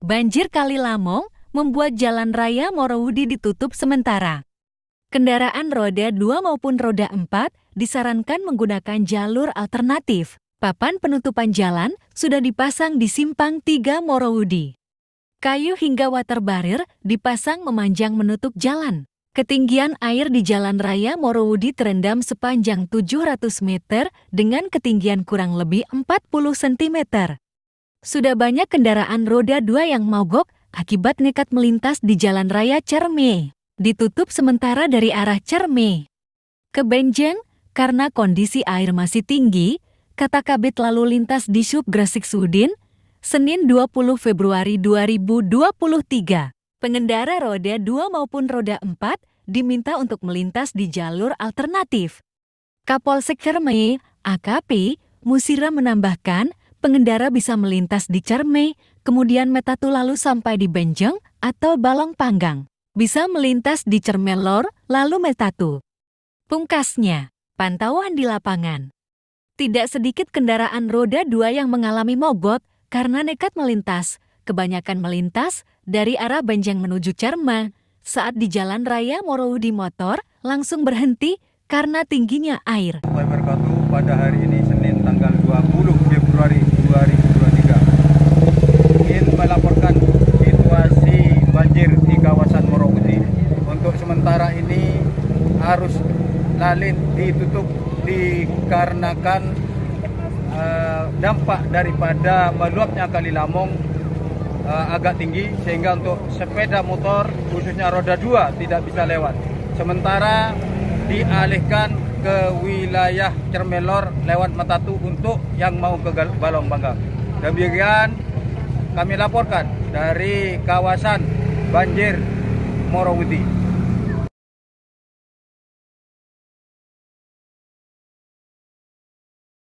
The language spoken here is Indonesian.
Banjir Kali Lamong membuat jalan raya Morowudi ditutup sementara. Kendaraan roda 2 maupun roda 4 disarankan menggunakan jalur alternatif. Papan penutupan jalan sudah dipasang di simpang 3 Morowudi. Kayu hingga water barrier dipasang memanjang menutup jalan. Ketinggian air di jalan raya Morowudi terendam sepanjang 700 meter dengan ketinggian kurang lebih 40 cm. Sudah banyak kendaraan roda dua yang mogok akibat nekat melintas di jalan raya Cerme. Ditutup sementara dari arah Cerme. Ke Benjeng, karena kondisi air masih tinggi, kata Kabit Lalu Lintas di Sub Gresik Sudin, Senin 20 Februari 2023. Pengendara roda 2 maupun roda 4 diminta untuk melintas di jalur alternatif. Kapolsek Cerme, AKP, Musira menambahkan, pengendara bisa melintas di Cerme, kemudian Metatu lalu sampai di Benjeng atau Balong Panggang. Bisa melintas di Lor, lalu Metatu. Pungkasnya, pantauan di lapangan. Tidak sedikit kendaraan roda dua yang mengalami mogot karena nekat melintas, kebanyakan melintas dari arah Benjeng menuju Cerma. Saat di jalan raya Morowudi motor langsung berhenti karena tingginya air. Pada hari ini arus lalin ditutup dikarenakan uh, dampak daripada meluapnya Kali Lamong uh, agak tinggi sehingga untuk sepeda motor khususnya roda dua tidak bisa lewat. Sementara dialihkan ke wilayah Cermelor lewat Matatu untuk yang mau ke Balong Bangga. Demikian kami laporkan dari kawasan banjir Morowiti.